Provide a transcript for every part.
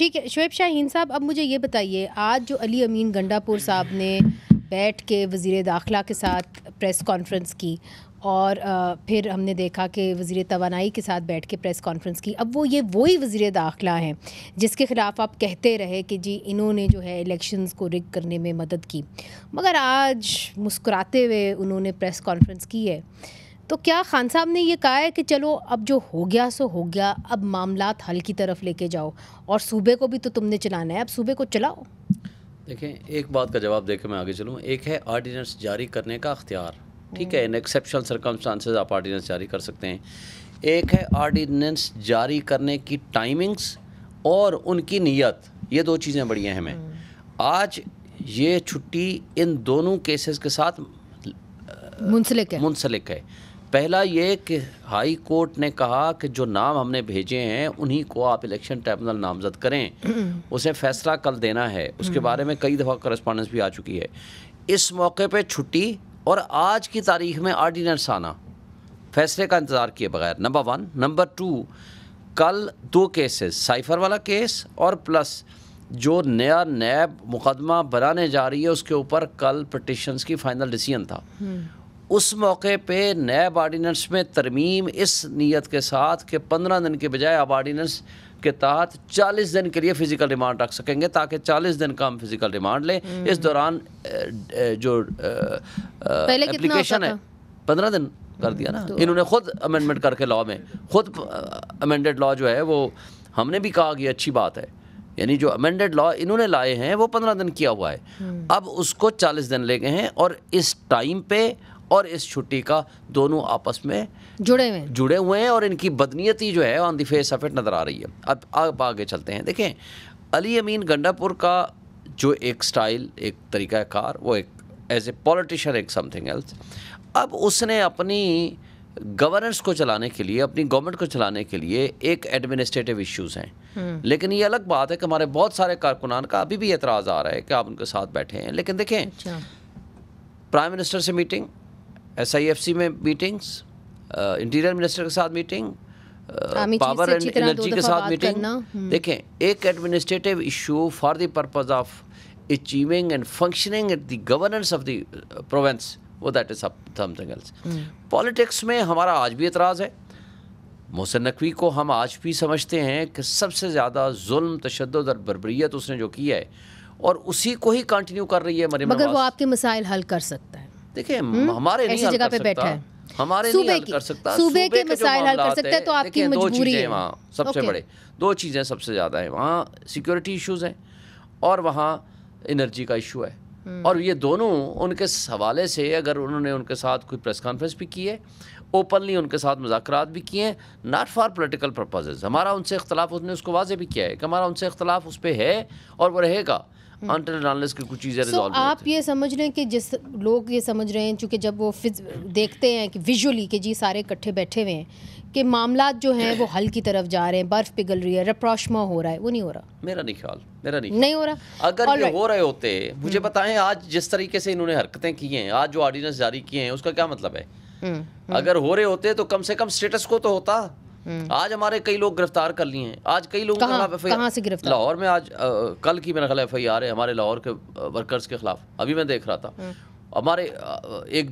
ठीक है शुएब शाहीन साहब अब मुझे ये बताइए आज जो अली अमीन गंडापुर साहब ने बैठ के वज़ी दाखिला के साथ प्रेस कॉन्फ्रेंस की और फिर हमने देखा कि वज़ी तोानाई के साथ बैठ के प्रेस कॉन्फ्रेंस की अब वो ये वही वज़ी दाखिला हैं जिसके ख़िलाफ़ आप कहते रहे कि जी इन्होंने जो है इलेक्शंस को रिग करने में मदद की मगर आज मुस्कुराते हुए उन्होंने प्रेस कॉन्फ्रेंस की है तो क्या खान साहब ने ये कहा है कि चलो अब जो हो गया सो हो गया अब मामला हल की तरफ लेके जाओ और सूबे को भी तो तुमने चलाना है अब सूबे को चलाओ देखें एक बात का जवाब देकर मैं आगे चलूँ एक है आर्डीनेंस जारी करने का अख्तियार ठीक है हम्म। इन एक्सेप्शनल सरकमस्टांसेज आप आर्डीनेंस जारी कर सकते हैं एक है आर्डीनेंस जारी करने की टाइमिंग्स और उनकी नीयत ये दो चीज़ें बड़ी हैं हमें हम्म। आज ये छुट्टी इन दोनों केसेस के साथ मुंसलिक है मुंसलिक है पहला ये कि हाई कोर्ट ने कहा कि जो नाम हमने भेजे हैं उन्हीं को आप इलेक्शन ट्रिब्यूनल नामजद करें हम्म। उसे फैसला कल देना है उसके हम्म। बारे में कई दफ़ा करस्पॉन्डेंस भी आ चुकी है इस मौके पे छुट्टी और आज की तारीख में आर्डीनेंस आना फैसले का इंतज़ार किए बगैर नंबर वन नंबर टू कल दो केसेस साइफर वाला केस और प्लस जो नया नैब मुकदमा बनाने जा रही है उसके ऊपर कल पटिशन्स की फाइनल डिसीजन था हम्म। उस मौके पे नैब आर्डीनेंस में तरमीम इस नीयत के साथ कि पंद्रह दिन के बजाय अब आर्डीनेंस के तहत चालीस दिन के लिए फ़िज़िकल रिमांड रख सकेंगे ताकि चालीस दिन का हम फिज़िकल रिमांड लें इस हम्म। दौरान जो एप्लीकेशन है पंद्रह दिन कर दिया ना इन्होंने खुद अमेंडमेंट करके लॉ में खुद अमेंडेड लॉ जो है वो हमने भी कहा कि अच्छी बात है यानी जो अमेंडेड लॉ इन्होंने लाए हैं वो पंद्रह दिन किया हुआ है हम्म। अब उसको चालीस दिन ले गए हैं और इस टाइम पे और इस छुट्टी का दोनों आपस में जुड़े हुए जुड़े हुए हैं और इनकी बदनीयती जो है on the face of it नज़र आ रही है अब आप आगे चलते हैं देखें अली अमीन गंडापुर का जो एक स्टाइल एक तरीका कार वो एक एज ए पॉलिटिशन एक समथिंग एल्स अब उसने अपनी गवर्नेंस को चलाने के लिए अपनी गवर्नमेंट को चलाने के लिए एक एडमिनिस्ट्रेटिव इश्यूज हैं हम्म। लेकिन ये अलग बात है कि हमारे बहुत सारे कारकुनान का अभी भी एतराज़ आ रहा है कि आप उनके साथ बैठे हैं लेकिन देखें अच्छा। प्राइम मिनिस्टर से meeting S I F C में मीटिंग्स इंटीरियर मिनिस्टर के साथ मीटिंग पावर एंड एनर्जी के साथ मीटिंग हम्म। देखें एक administrative issue for the purpose of achieving and functioning at the governance of the province वो that is something else politics में हमारा आज भी एतराज़ है मोहसिन नकवी को हम आज भी समझते हैं कि सबसे ज़्यादा जुल्म तशद और बरबरीत उसने जो किया है और उसी को ही कंटिन्यू कर रही है मगर वो आपके मसाइल हल कर सकता है देखिए हम्म? हमारे नहीं जगह पे बैठा है हमारे सूबे नहीं कर सकता सूबे के मसाइल हल कर सकते हैं तो आपकी मजबूरी है वहाँ सबसे बड़े दो चीज़ें सबसे ज़्यादा है वहाँ सिक्योरिटी इश्यूज हैं और वहाँ एनर्जी का इशू है हम्म। और ये दोनों उनके हवाले से अगर उन्होंने उनके साथ कोई प्रेस कॉन्फ्रेंस भी की है ओपनली उनके साथ मुजाकर भी किए हैं नॉट फॉर पोलिटिकल पर्पजेज़ हमारा उनसे इख्तलाफ उसने उसको वाजे भी किया है कि हमारा उनसे इख्तलाफ उस पर है और वह रहेगा हम्म। के कुछ चीज़ें so, आप ये समझ रहे हैं कि जिस लोग ये समझ रहे हैं चूँकि जब वो देखते हैं कि विजुअली कि जी सारे इकट्ठे बैठे हुए हैं कि मामला जो हैं वो हल की तरफ जा रहे हैं बर्फ़ पिघल रही है रप्रोशमा हो रहा है वो नहीं हो रहा मेरा नहीं ख्याल मेरा नहीं नहीं हो रहा अगर ये right. हो रहे होते मुझे हम्म। बताएं आज जिस तरीके से इन्होंने हरकतें की हैं आज जो ऑर्डिनेंस जारी किए हैं उसका क्या मतलब है हम्म। अगर हो रहे होते तो कम से कम स्टेटस को तो होता हम्म। आज हमारे कई लोग गिरफ्तार कर लिए हैं आज कई लोग लाहौर में आज आ, कल की मेरा ख्याल एफ आई आर है हमारे लाहौर के वर्कर्स के खिलाफ अभी मैं देख रहा था हम्म। हमारे एक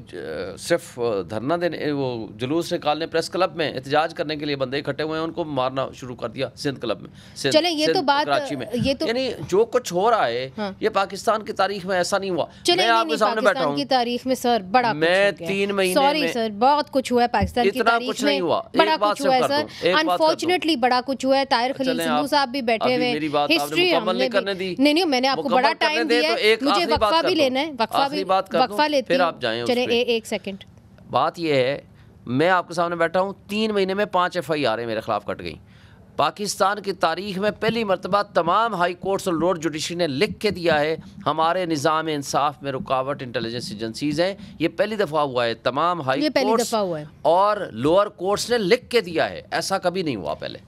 सिर्फ धरना देने वो जुलूस निकालने प्रेस क्लब में एहतजाज करने के लिए बंदे इकट्ठे हुए हैं उनको मारना शुरू कर दिया सिंध क्लब में सिंध, चले ये तो बात कराची में ये तो यानी जो कुछ हो रहा है हाँ। ये पाकिस्तान की तारीख में ऐसा नहीं हुआ चले मैं आपके सामने बैठा हूँ तारीख में सर बड़ा मैं तीन महीने सर बहुत कुछ हुआ है पाकिस्तान इतना कुछ नहीं हुआ बड़ा कुछ हुआ सर अनफॉर्चुनेटली बड़ा कुछ हुआ है तायर खलील साहब भी बैठे हुए हिस्ट्री नहीं मैंने आपको बड़ा टाइम दिया तो मुझे वक्फा भी लेना है वक्फा भी वक्फा तो लेते फिर आप जाए चले एक सेकेंड बात यह है मैं आपके सामने बैठा हूँ तीन महीने में पाँच एफ आई आर मेरे खिलाफ कट गई पाकिस्तान की तारीख में पहली मरतबा तमाम हाई कोर्ट्स और लोअर जुडिशरी ने लिख के दिया है हमारे निज़ाम इंसाफ में रुकावट इंटेलिजेंस एजेंसीज हैं ये पहली दफ़ा हुआ है तमाम हाई कोर्ट्स और लोअर कोर्ट्स ने लिख के दिया है ऐसा कभी नहीं हुआ पहले